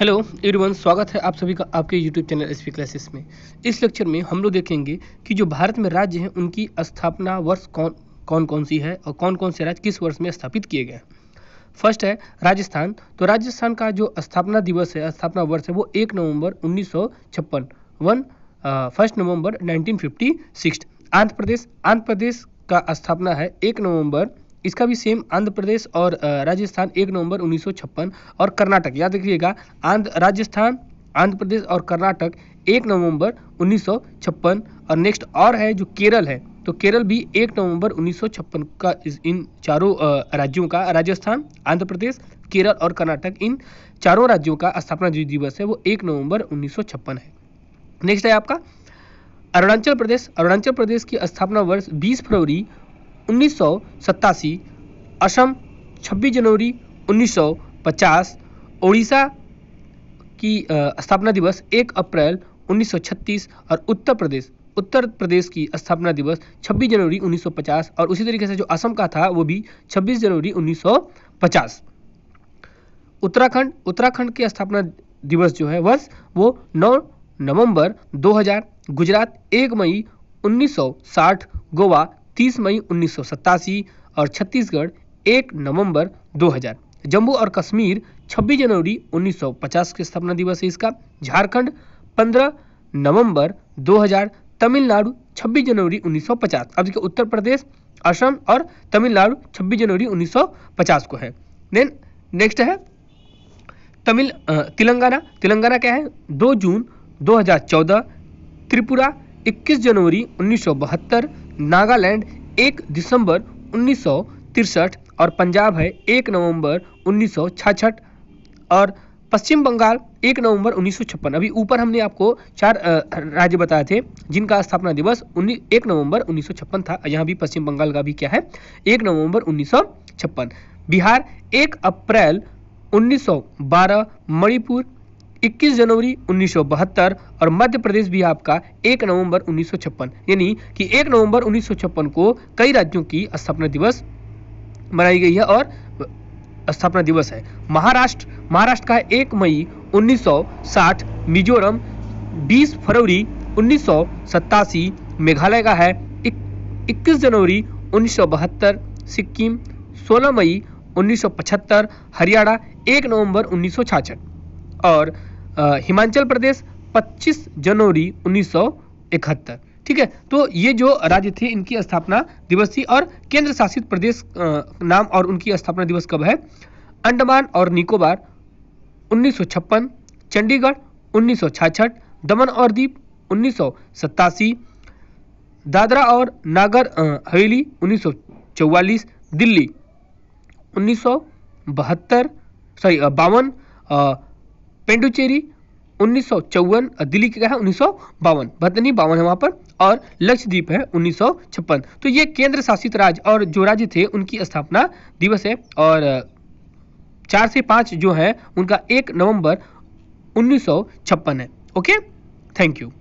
hello everyone स्वागत है आप सभी का आपके यूट्यूब चैनल एस क्लासेस में इस लेक्चर में हम लोग देखेंगे कि जो भारत में राज्य हैं उनकी स्थापना वर्ष कौन कौन कौन सी है और कौन कौन से राज्य किस वर्ष में स्थापित किए गए फर्स्ट है राजस्थान तो राजस्थान का जो स्थापना दिवस है स्थापना वर्ष है वो एक नवम्बर उन्नीस one first November nineteen Andhra Pradesh Andhra Pradesh का स्थापना है एक नवम्बर इसका भी सेम आंध्र प्रदेश और राजस्थान एक नवंबर छप्पन और कर्नाटक याद रखिएगा आंध्र राजस्थान आंध्र प्रदेश और कर्नाटक एक नवंबर छप्पन और नेक्स्ट और है जो केरल है तो केरल भी एक नवंबर छप्पन का इन चारों राज्यों का राजस्थान आंध्र प्रदेश केरल और कर्नाटक इन चारों राज्यों का स्थापना जो दिवस है वो एक नवंबर छप्पन है नेक्स्ट है आपका अरुणाचल प्रदेश अरुणाचल प्रदेश की स्थापना वर्ष 20 फरवरी उन्नीस सौ असम छब्बीस जनवरी 1950 उड़ीसा की स्थापना दिवस 1 अप्रैल 1936 और उत्तर प्रदेश उत्तर प्रदेश की स्थापना दिवस 26 जनवरी 1950 और उसी तरीके से जो असम का था वो भी 26 जनवरी 1950 उत्तराखंड उत्तराखंड की स्थापना दिवस जो है वर्ष वो 9 नवंबर 2000 गुजरात 1 मई 1960 गोवा तीस मई उन्नीस और छत्तीसगढ़ एक नवंबर 2000 जम्मू और कश्मीर 26 जनवरी 1950 के स्थापना दिवस है इसका झारखंड 15 नवंबर 2000 तमिलनाडु 26 जनवरी 1950 अब देखिए उत्तर प्रदेश असम और तमिलनाडु 26 जनवरी 1950 को है देन नेक्स्ट है तमिल तेलंगाना तेलंगाना क्या है 2 जून 2014 त्रिपुरा 21 जनवरी उन्नीस नागालैंड एक दिसंबर उन्नीस और पंजाब है एक नवंबर उन्नीस और पश्चिम बंगाल एक नवंबर उन्नीस अभी ऊपर हमने आपको चार राज्य बताए थे जिनका स्थापना दिवस उन्नीस एक नवंबर उन्नीस था यहाँ भी पश्चिम बंगाल का भी क्या है एक नवंबर उन्नीस बिहार एक अप्रैल 1912 मणिपुर 21 जनवरी 1972 और मध्य प्रदेश भी आपका 1 नवंबर 1956 यानी कि 1 नवंबर 1956 को कई राज्यों की स्थापना दिवस मनाई गई है और स्थापना दिवस है महाराष्ट्र महाराष्ट्र का 1 मई 1960 मिजोरम 20 फरवरी उन्नीस मेघालय का है 21 जनवरी उन्नीस सिक्किम 16 मई 1975 हरियाणा 1 नवंबर उन्नीस और हिमाचल प्रदेश 25 जनवरी उन्नीस ठीक है तो ये जो राज्य थे इनकी स्थापना दिवस थी और केंद्र शासित प्रदेश नाम और उनकी स्थापना दिवस कब है अंडमान और निकोबार उन्नीस चंडीगढ़ उन्नीस दमन और दीप उन्नीस दादरा और नागर हवेली उन्नीस दिल्ली उन्नीस सॉरी बावन पेंडुचेरी उन्नीस सौ चौवन दिल्ली क्या है उन्नीस सौ बावन भदनी बावन है वहाँ पर और लक्षद्वीप है उन्नीस सौ छप्पन तो ये केंद्र शासित राज्य और जो राज्य थे उनकी स्थापना दिवस है और चार से पाँच जो है उनका एक नवंबर उन्नीस है ओके थैंक यू